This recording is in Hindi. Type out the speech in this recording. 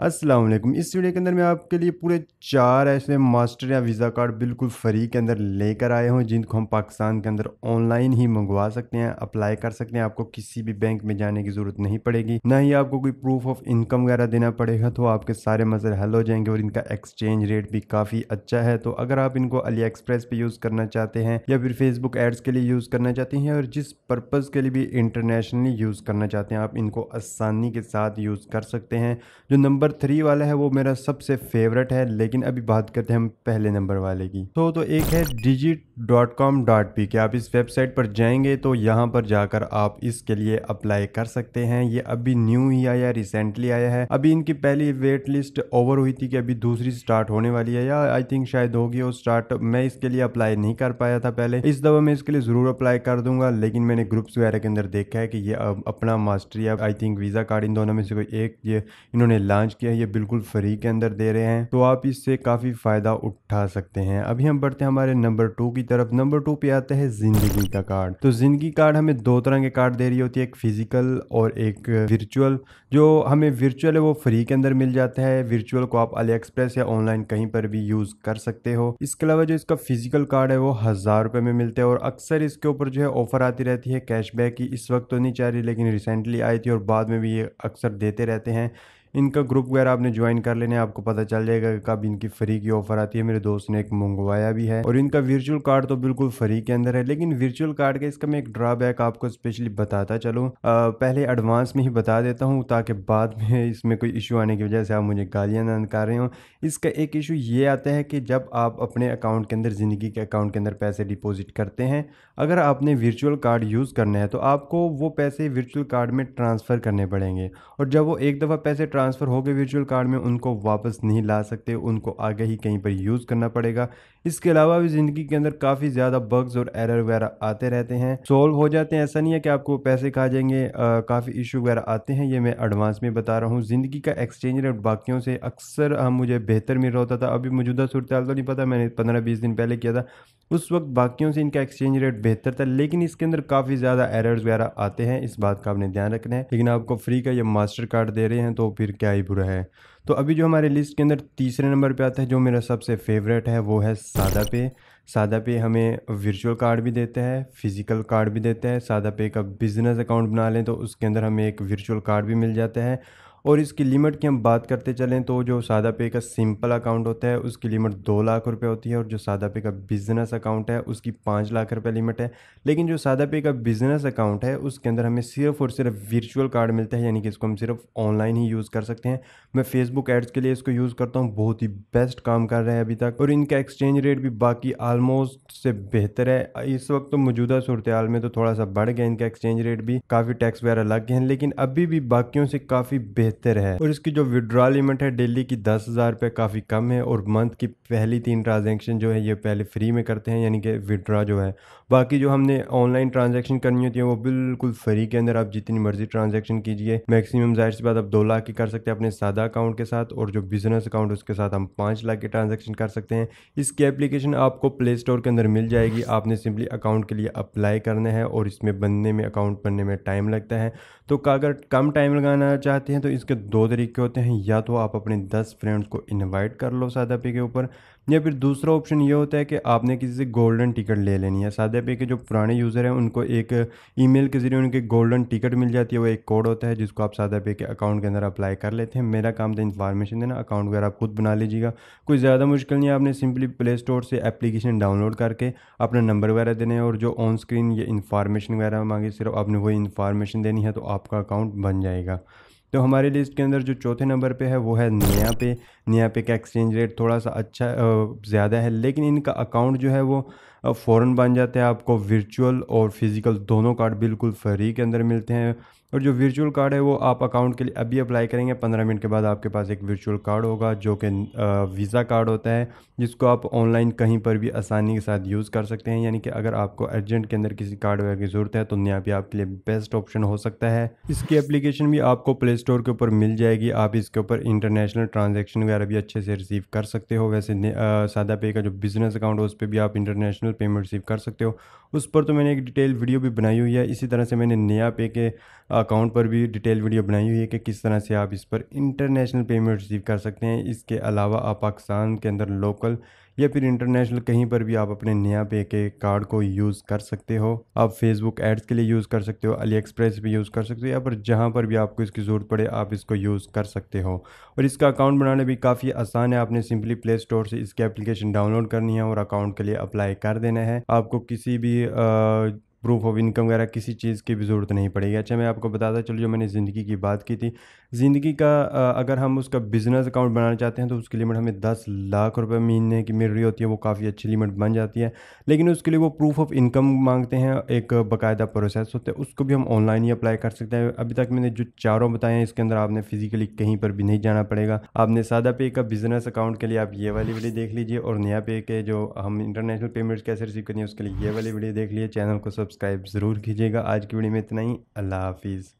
अस्सलाम वालेकुम इस वीडियो के अंदर मैं आपके लिए पूरे चार ऐसे मास्टर या वीज़ा कार्ड बिल्कुल फ्री के अंदर लेकर आए हूँ जिनको हम पाकिस्तान के अंदर ऑनलाइन ही मंगवा सकते हैं अप्लाई कर सकते हैं आपको किसी भी बैंक में जाने की ज़रूरत नहीं पड़ेगी ना ही आपको कोई प्रूफ ऑफ इनकम वगैरह देना पड़ेगा तो आपके सारे मसले हल हो जाएंगे और इनका एक्सचेंज रेट भी काफ़ी अच्छा है तो अगर आप इनको अली एक्सप्रेस पर यूज़ करना चाहते हैं या फिर फेसबुक एड्स के लिए यूज़ करना चाहते हैं और जिस पर्पज़ के लिए भी इंटरनेशनली यूज़ करना चाहते हैं आप इनको आसानी के साथ यूज़ कर सकते हैं जो नंबर नंबर थ्री वाला है वो मेरा सबसे फेवरेट है लेकिन अभी बात करते हैं हम पहले नंबर वाले की तो तो एक है digit dot com dot P K आप इस वेबसाइट पर जाएंगे तो यहाँ पर जाकर आप इसके लिए अप्लाई कर सकते हैं ये अभी न्यू ही आया रिसेंटली आया है अभी इनकी पहली वेट लिस्ट ओवर हुई थी कि अभी दूसरी स्टार्ट होने वाली है या आई थिंक शायद होगी और स्टार्ट मैं इसके लिए अप्लाई नहीं कर पाया था पहले इस दफा मैं इसके लिए ज़रूर अप्लाई कर दूंगा लेकिन मैंने ग्रुप्स वगैरह के अंदर देखा है कि ये अपना mastery I think Visa card इन दोनों में से कोई एक ये इन्होंने लॉन्च जांच किया है ये बिल्कुल फ्री के अंदर दे रहे हैं तो आप इससे काफ़ी फ़ायदा उठा सकते हैं अभी हम बढ़ते हैं हमारे नंबर टू की तरफ नंबर टू पे आता है ज़िंदगी का कार्ड तो ज़िंदगी कार्ड हमें दो तरह के कार्ड दे रही होती है एक फ़िज़िकल और एक वर्चुअल जो हमें वर्चुअल है वो फ्री के अंदर मिल जाता है वर्चुअल को आप अली एक्सप्रेस या ऑनलाइन कहीं पर भी यूज़ कर सकते हो इसके अलावा जो इसका फिजिकल कार्ड है वो हज़ार रुपए में मिलते हैं और अक्सर इसके ऊपर जो है ऑफर आती रहती है कैशबैक की इस वक्त तो नहीं चाह रही लेकिन रिसेंटली आई थी और बाद में भी ये अक्सर देते रहते हैं इनका ग्रुप वगैरह आपने ज्वाइन कर लेने आपको पता चल जाएगा कब इनकी फ्री की ऑफर आती है मेरे दोस्त ने एक मंगवाया भी है और इनका वर्चुअल कार्ड तो बिल्कुल फ्री के अंदर है लेकिन वर्चुअल कार्ड का इसका मैं एक ड्रॉबैक आपको स्पेशली बताता चलूँ पहले एडवांस में ही बता देता हूँ ताकि बाद में इसमें कोई इशू आने की वजह से आप मुझे गालियाँ ना निकाल रहे हो इसका एक इशू ये आता है कि जब आप अपने अकाउंट के अंदर ज़िंदगी के अकाउंट के अंदर पैसे डिपॉजिट करते हैं अगर आपने वर्चुअल कार्ड यूज़ करना है तो आपको वो पैसे वर्चुअल कार्ड में ट्रांसफ़र करने पड़ेंगे और जब वो एक दफ़ा पैसे ट्रांसफ़र हो गए वर्चुअल कार्ड में उनको वापस नहीं ला सकते उनको आगे ही कहीं पर यूज़ करना पड़ेगा इसके अलावा भी ज़िंदगी के अंदर काफ़ी ज़्यादा बग्स और एरर वगैरह आते रहते हैं सोल्व हो जाते हैं ऐसा नहीं है कि आपको पैसे खा जाएंगे काफ़ी इशू वगैरह आते हैं ये मैं एडवांस में बता रहा हूँ ज़िंदगी का एक्सचेंज रेट बाकियों से अक्सर हम मुझे बेहतर मिल रहा होता था अभी मौजूदा सूरत तो नहीं पता मैंने पंद्रह बीस दिन पहले किया था उस वक्त बाकियों से इनका एक्सचेंज रेट बेहतर था लेकिन इसके अंदर काफ़ी ज़्यादा एरर्स वगैरह आते हैं इस बात का आपने ध्यान रखना है लेकिन आपको फ्री का ये मास्टर कार्ड दे रहे हैं तो फिर फिर क्या ही बुरा है तो अभी जो हमारे लिस्ट के अंदर तीसरे नंबर पे आता है जो मेरा सबसे फेवरेट है वो है सादा पे सादा पे हमें वर्चुअल कार्ड भी देता है फिज़िकल कार्ड भी देता है सादा पे का बिज़नेस अकाउंट बना लें तो उसके अंदर हमें एक वर्चुअल कार्ड भी मिल जाता है और इसकी लिमिट की हम बात करते चलें तो जो सादा पे का सिंपल अकाउंट होता है उसकी लिमिट दो लाख रुपए होती है और जो सादा पे का बिज़नेस अकाउंट है उसकी पाँच लाख रुपए लिमिट है लेकिन जो सादा पे का बिज़नेस अकाउंट है उसके अंदर हमें सिर्फ और सिर्फ वर्चुअल कार्ड मिलता है यानी कि इसको हम सिर्फ ऑनलाइन ही यूज़ कर सकते हैं मैं फेसबुक एड्स के लिए इसको यूज़ करता हूँ बहुत ही बेस्ट काम कर रहा है अभी तक और इनका एक्सचेंज रेट भी बाकी आलमोस्ट से बेहतर है इस वक्त तो मौजूदा सूरत हाल में तो थोड़ा सा बढ़ गया इनका एक्सचेंज रेट भी काफ़ी टैक्स वगैरह लग गए हैं लेकिन अभी भी बाकियों से काफ़ी बेहतर बेहतर है और इसकी जो विड्रॉ लिमिट है डेली की दस हज़ार रुपये काफ़ी कम है और मंथ की पहली तीन ट्रांजेक्शन जो है ये पहले फ्री में करते हैं यानी कि विड्रॉ जो है बाकी जो हमने ऑनलाइन ट्रांजेक्शन करनी होती है वो बिल्कुल फ्री के अंदर आप जितनी मर्जी ट्रांजेक्शन कीजिए मैक्सिमम जाहिर सी बात आप दो लाख की कर सकते हैं अपने सादा अकाउंट के साथ और जो बिजनेस अकाउंट उसके साथ हम पाँच लाख की ट्रांजेक्शन कर सकते हैं इसकी एप्लीकेशन आपको प्ले स्टोर के अंदर मिल जाएगी आपने सिंपली अकाउंट के लिए अप्लाई करना है और इसमें बनने में अकाउंट बनने में टाइम लगता है तो अगर कम टाइम लगाना चाहते हैं तो इस इसके दो तरीके होते हैं या तो आप अपने दस फ्रेंड्स को इनवाइट कर लो सादा पे के ऊपर या फिर दूसरा ऑप्शन ये होता है कि आपने किसी से गोल्डन टिकट ले लेनी है सादा पे के जो पुराने यूज़र हैं उनको एक ईमेल के ज़रिए उनके गोल्डन टिकट मिल जाती है वो एक कोड होता है जिसको आप सादा पे के अकाउंट के अंदर अप्लाई कर लेते हैं मेरा काम तो इन्फॉर्मेशन देना अकाउंट वगैरह आप खुद बना लीजिएगा कोई ज़्यादा मुश्किल नहीं है आपने सिंपली प्ले स्टोर से एप्लीकेशन डाउनलोड करके अपना नंबर वगैरह देने और जो ऑन स्क्रीन ये इन्फॉर्मेशन वगैरह मांगे सिर्फ आपने वही इन्फॉर्मेशन देनी है तो आपका अकाउंट बन जाएगा तो हमारे लिस्ट के अंदर जो चौथे नंबर पे है वो है नया पे नया पे का एक्सचेंज रेट थोड़ा सा अच्छा ज़्यादा है लेकिन इनका अकाउंट जो है वो फ़ौर बन जाता है आपको वर्चुअल और फिज़िकल दोनों कार्ड बिल्कुल फ्री के अंदर मिलते हैं और जो वर्चुअल कार्ड है वो आप अकाउंट के लिए अभी अप्लाई करेंगे पंद्रह मिनट के बाद आपके पास एक वर्चुअल कार्ड होगा जो कि वीज़ा कार्ड होता है जिसको आप ऑनलाइन कहीं पर भी आसानी के साथ यूज़ कर सकते हैं यानी कि अगर आपको अर्जेंट के अंदर किसी कार्ड वगैरह की ज़रूरत है तो नया भी आपके लिए बेस्ट ऑप्शन हो सकता है इसकी एप्लीकेशन भी आपको प्ले स्टोर के ऊपर मिल जाएगी आप इसके ऊपर इंटरनेशनल ट्रांजेक्शन वगैरह भी अच्छे से रिसीव कर सकते हो वैसे सादा पे का जो बिज़नेस अकाउंट है उस पर भी आप इंटरनेशनल पेमेंट रिसीव कर सकते हो उस पर तो मैंने एक डिटेल वीडियो भी बनाई हुई है इसी तरह से मैंने नया पे के अकाउंट पर भी डिटेल वीडियो बनाई हुई है कि किस तरह से आप इस पर इंटरनेशनल पेमेंट रिसीव कर सकते हैं इसके अलावा आप पाकिस्तान के अंदर लोकल या फिर इंटरनेशनल कहीं पर भी आप अपने नया पे के कार्ड को यूज़ कर सकते हो आप फेसबुक एड्स के लिए यूज़ कर सकते हो अली एक्सप्रेस भी यूज़ कर सकते हो या पर जहाँ पर भी आपको इसकी ज़रूरत पड़े आप इसको यूज़ कर सकते हो और इसका अकाउंट बनाना भी काफ़ी आसान है आपने सिंपली प्ले स्टोर से इसकी एप्लीकेशन डाउनलोड करनी है और अकाउंट के लिए अप्लाई कर देना है आपको किसी भी आ, प्रूफ ऑफ इनकम वगैरह किसी चीज़ की भी ज़रूरत नहीं पड़ेगी अच्छा मैं आपको बताता चलो जो मैंने ज़िंदगी की बात की थी ज़िंदगी का अगर हम उसका बिज़नेस अकाउंट बनाना चाहते हैं तो उसकी लिमिट हमें दस लाख रुपये महीने की मिल रही होती है वो काफ़ी अच्छी लिमिट बन जाती है लेकिन उसके लिए वो प्रूफ ऑफ इनकम मांगते हैं एक बाकायदा प्रोसेस होता है उसको भी हम ऑनलाइन ही अप्लाई कर सकते हैं अभी तक मैंने जो चारों बताए हैं इसके अंदर आपने फिजिकली कहीं पर भी नहीं जाना पड़ेगा आपने सादा पे का बिज़नेस अकाउंट के लिए आप ये वाली वीडियो देख लीजिए और नया पे के जो हम इंटरनेशनल पेमेंट्स कैसे रिसीव करनी है उसके लिए ये वाली वीडियो देख लीजिए चैनल को सब्सक्राइब सब्सक्राइब ज़रूर कीजिएगा आज की वीडियो में इतना ही अल्लाह हाफिज़